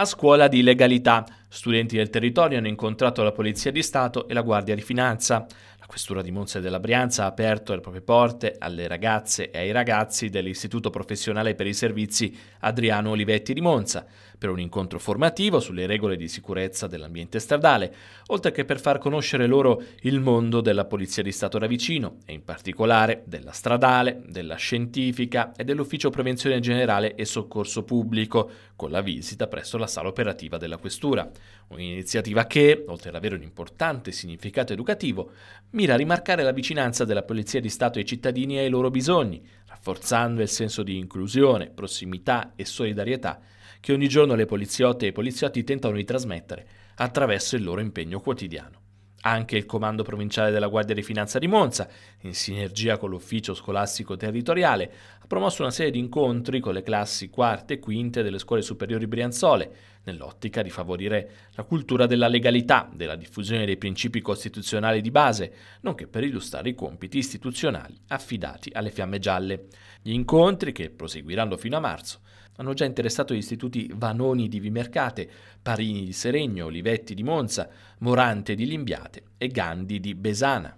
a scuola di legalità. Studenti del territorio hanno incontrato la Polizia di Stato e la Guardia di Finanza. Questura di Monza e della Brianza ha aperto le proprie porte alle ragazze e ai ragazzi dell'Istituto Professionale per i Servizi Adriano Olivetti di Monza per un incontro formativo sulle regole di sicurezza dell'ambiente stradale, oltre che per far conoscere loro il mondo della Polizia di Stato da vicino e in particolare della stradale, della scientifica e dell'Ufficio Prevenzione Generale e Soccorso Pubblico, con la visita presso la sala operativa della Questura. Un'iniziativa che, oltre ad avere un importante significato educativo, mira a rimarcare la vicinanza della Polizia di Stato ai cittadini e ai loro bisogni, rafforzando il senso di inclusione, prossimità e solidarietà che ogni giorno le poliziotte e i poliziotti tentano di trasmettere attraverso il loro impegno quotidiano. Anche il Comando Provinciale della Guardia di Finanza di Monza, in sinergia con l'Ufficio Scolastico Territoriale, ha promosso una serie di incontri con le classi quarte e quinte delle scuole superiori brianzole, nell'ottica di favorire la cultura della legalità, della diffusione dei principi costituzionali di base, nonché per illustrare i compiti istituzionali affidati alle fiamme gialle. Gli incontri, che proseguiranno fino a marzo, hanno già interessato gli istituti Vanoni di Vimercate, Parini di Seregno, Olivetti di Monza, Morante di Limbiate, Emirate e Gandhi di Besana.